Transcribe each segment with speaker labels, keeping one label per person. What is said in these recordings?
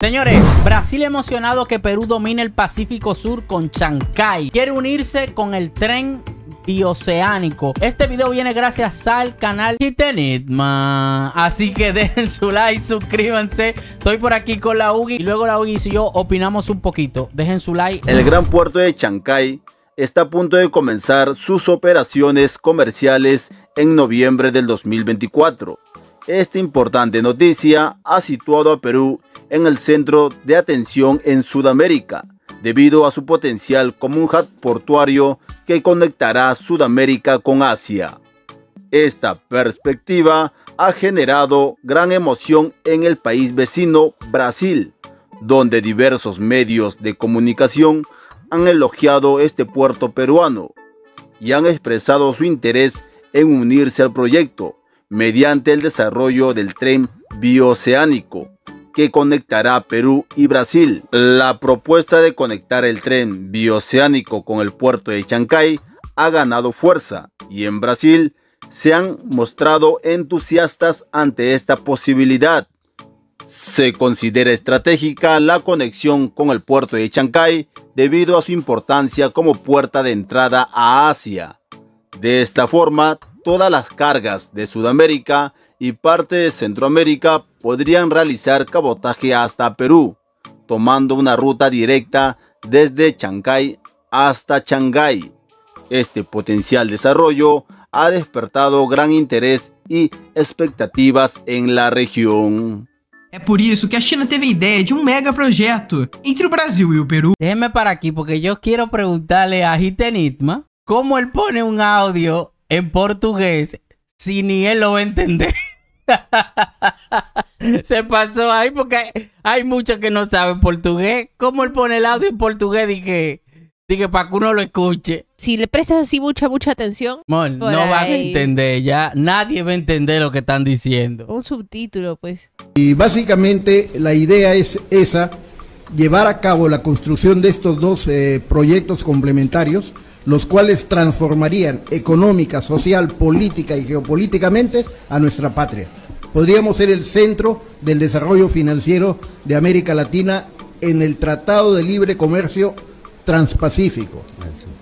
Speaker 1: Señores, Brasil emocionado que Perú domine el Pacífico Sur con Chancay. Quiere unirse con el tren bioceánico Este video viene gracias al canal Hitenitma. Así que dejen su like, suscríbanse. Estoy por aquí con la UGI y luego la UGI y yo opinamos un poquito. Dejen su like. El gran
Speaker 2: puerto de Chancay está a punto de comenzar sus operaciones comerciales en noviembre del 2024. Esta importante noticia ha situado a Perú en el centro de atención en Sudamérica, debido a su potencial como un hub portuario que conectará Sudamérica con Asia. Esta perspectiva ha generado gran emoción en el país vecino Brasil, donde diversos medios de comunicación han elogiado este puerto peruano y han expresado su interés en unirse al proyecto, mediante el desarrollo del tren bioceánico que conectará Perú y Brasil. La propuesta de conectar el tren bioceánico con el puerto de Chancay ha ganado fuerza y en Brasil se han mostrado entusiastas ante esta posibilidad. Se considera estratégica la conexión con el puerto de Chancay debido a su importancia como puerta de entrada a Asia. De esta forma, todas las cargas de Sudamérica y parte de Centroamérica podrían realizar cabotaje hasta Perú, tomando una ruta directa desde Chancay hasta Shanghái. Este potencial desarrollo ha despertado gran interés y expectativas en la región.
Speaker 1: Es por eso que China teve idea de un um mega entre Brasil y e o Peru. Déjeme para aqui porque yo quiero preguntarle a Hitenitma cómo él pone un audio en portugués si ni él lo va a entender. Se pasó ahí porque hay muchos que no saben portugués. ¿Cómo él pone el audio en portugués? Dije, para que uno lo escuche.
Speaker 3: Si le prestas así mucha, mucha atención,
Speaker 1: no va a entender ya. Nadie va a entender lo que están diciendo.
Speaker 3: Un subtítulo, pues.
Speaker 4: Y básicamente la idea es esa, llevar a cabo la construcción de estos dos eh, proyectos complementarios los cuales transformarían económica, social, política y geopolíticamente a nuestra patria. Podríamos ser el centro del desarrollo financiero de América Latina en el Tratado de Libre Comercio Transpacífico.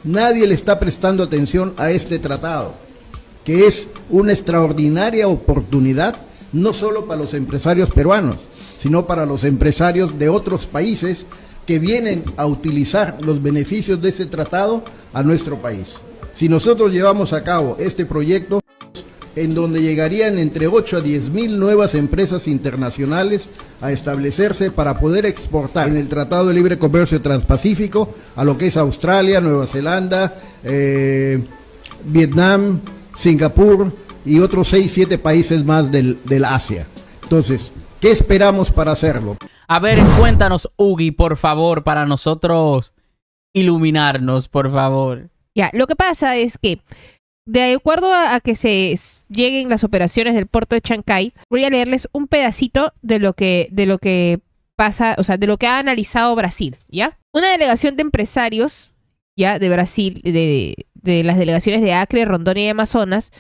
Speaker 4: Nadie le está prestando atención a este tratado, que es una extraordinaria oportunidad no solo para los empresarios peruanos, sino para los empresarios de otros países que vienen a utilizar los beneficios de este tratado a nuestro país. Si nosotros llevamos a cabo este proyecto, en donde llegarían entre 8 a 10 mil nuevas empresas internacionales a establecerse para poder exportar en el Tratado de Libre Comercio Transpacífico a lo que es Australia, Nueva Zelanda, eh, Vietnam, Singapur y otros 6, 7 países más del, del Asia. Entonces, ¿qué esperamos para hacerlo?
Speaker 1: A ver, cuéntanos, Ugi, por favor, para nosotros iluminarnos, por favor.
Speaker 3: Ya, lo que pasa es que, de acuerdo a, que se lleguen las operaciones del puerto de Chancay, voy a leerles un pedacito de lo que, de lo que pasa, o sea, de lo que ha analizado Brasil, ¿ya? Una delegación de empresarios, ¿ya? De Brasil, de, de las delegaciones de Acre, Rondón y Amazonas,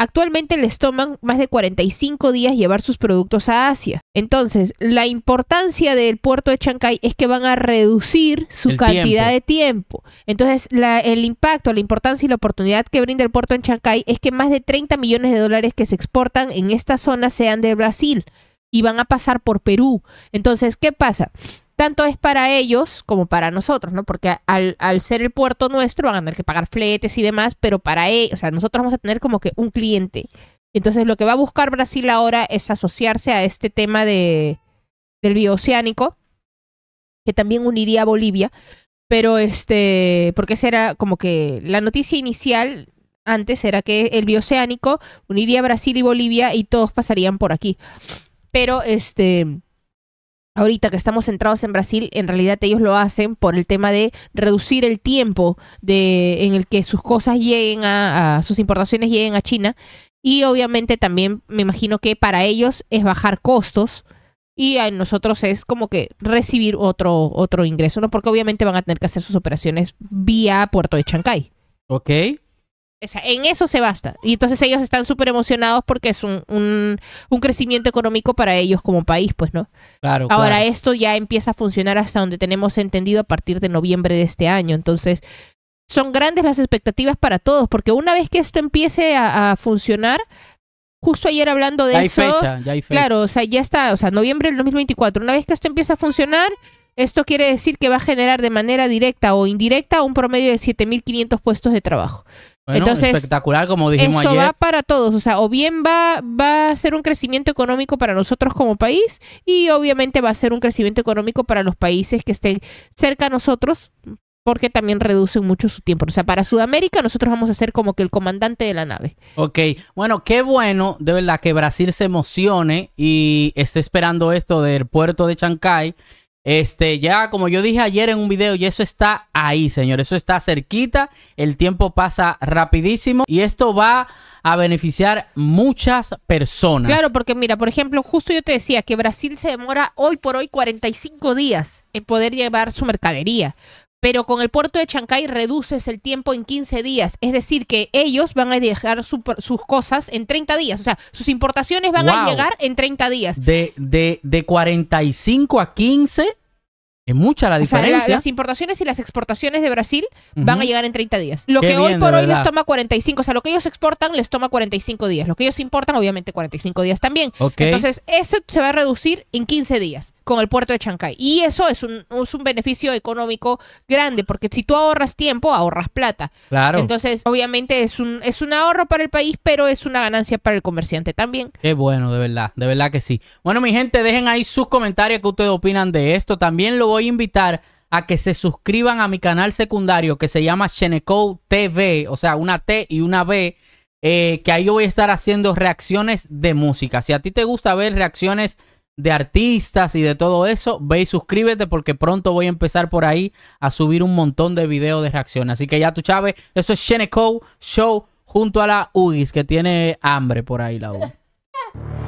Speaker 3: Actualmente les toman más de 45 días llevar sus productos a Asia. Entonces, la importancia del puerto de Chancay es que van a reducir su cantidad de tiempo. Entonces, el impacto, la importancia y la oportunidad que brinda el puerto en Chancay es que más de 30 millones de dólares que se exportan en esta zona sean de Brasil y van a pasar por Perú. Entonces, ¿qué pasa? tanto es para ellos como para nosotros, ¿no? Porque al, ser el puerto nuestro van a tener que pagar fletes y demás, pero para ellos, o sea, nosotros vamos a tener como que un cliente. Entonces lo que va a buscar Brasil ahora es asociarse a este tema de, del bioceánico, que también uniría a Bolivia, pero este, porque será era como que la noticia inicial antes era que el bioceánico uniría a Brasil y Bolivia y todos pasarían por aquí. Pero este ahorita que estamos centrados en Brasil, en realidad ellos lo hacen por el tema de reducir el tiempo de, en el que sus cosas lleguen a, sus importaciones lleguen a China. Y obviamente también me imagino que para ellos es bajar costos y a nosotros es como que recibir otro, otro ingreso, ¿no? Porque obviamente van a tener que hacer sus operaciones vía puerto de Chancay. Ok en eso se basta. Y entonces ellos están súper emocionados porque es un, crecimiento económico para ellos como país, pues, ¿no?
Speaker 1: Claro. Ahora
Speaker 3: esto ya empieza a funcionar hasta donde tenemos entendido a partir de noviembre de este año. Entonces, son grandes las expectativas para todos, porque una vez que esto empiece a, funcionar, justo ayer hablando de ya eso. Hay fecha, ya hay fecha. Claro, o sea, ya está, o sea, noviembre del 2024. Una vez que esto empieza a funcionar, esto quiere decir que va a generar de manera directa o indirecta un promedio de 7.500 puestos de trabajo
Speaker 1: espectacular, como dijimos eso va
Speaker 3: para todos. O sea, o bien va, va a ser un crecimiento económico para nosotros como país y obviamente va a ser un crecimiento económico para los países que estén cerca a nosotros porque también reducen mucho su tiempo. O sea, para Sudamérica nosotros vamos a ser como que el comandante de la nave.
Speaker 1: Ok, bueno, qué bueno de verdad que Brasil se emocione y esté esperando esto del puerto de Chancay este, ya como yo dije ayer en un video, y eso está ahí, señor, eso está cerquita, el tiempo pasa rapidísimo y esto va a beneficiar muchas personas. Claro,
Speaker 3: porque mira, por ejemplo, justo yo te decía que Brasil se demora hoy por hoy 45 días en poder llevar su mercadería pero con el puerto de Chancay reduces el tiempo en 15 días. Es decir, que ellos van a dejar sus cosas en 30 días. O sea, sus importaciones van a llegar en 30 días.
Speaker 1: De, de, de 45 a 15 es mucha la diferencia. las
Speaker 3: importaciones y las exportaciones de Brasil van a llegar en 30 días. Lo que hoy por hoy les toma 45. O sea, lo que ellos exportan les toma 45 días. Lo que ellos importan, obviamente, 45 días también. Entonces, eso se va a reducir en 15 días con el puerto de Chancay. Y eso es un, beneficio económico grande, porque si tú ahorras tiempo, ahorras plata.
Speaker 1: Claro. Entonces,
Speaker 3: obviamente es un, es un ahorro para el país, pero es una ganancia para el comerciante
Speaker 1: también. Qué bueno, de verdad, de verdad que sí. Bueno, mi gente, dejen ahí sus comentarios que ustedes opinan de esto. También lo voy a invitar a que se suscriban a mi canal secundario que se llama Cheneco TV, o sea, una T y una B. Eh, que ahí yo voy a estar haciendo reacciones de música. Si a ti te gusta ver reacciones de artistas y de todo eso, ve y suscríbete porque pronto voy a empezar por ahí a subir un montón de videos de reacción. Así que ya tú Chávez, eso es Sheneco Show junto a la UGIS que tiene hambre por ahí la U.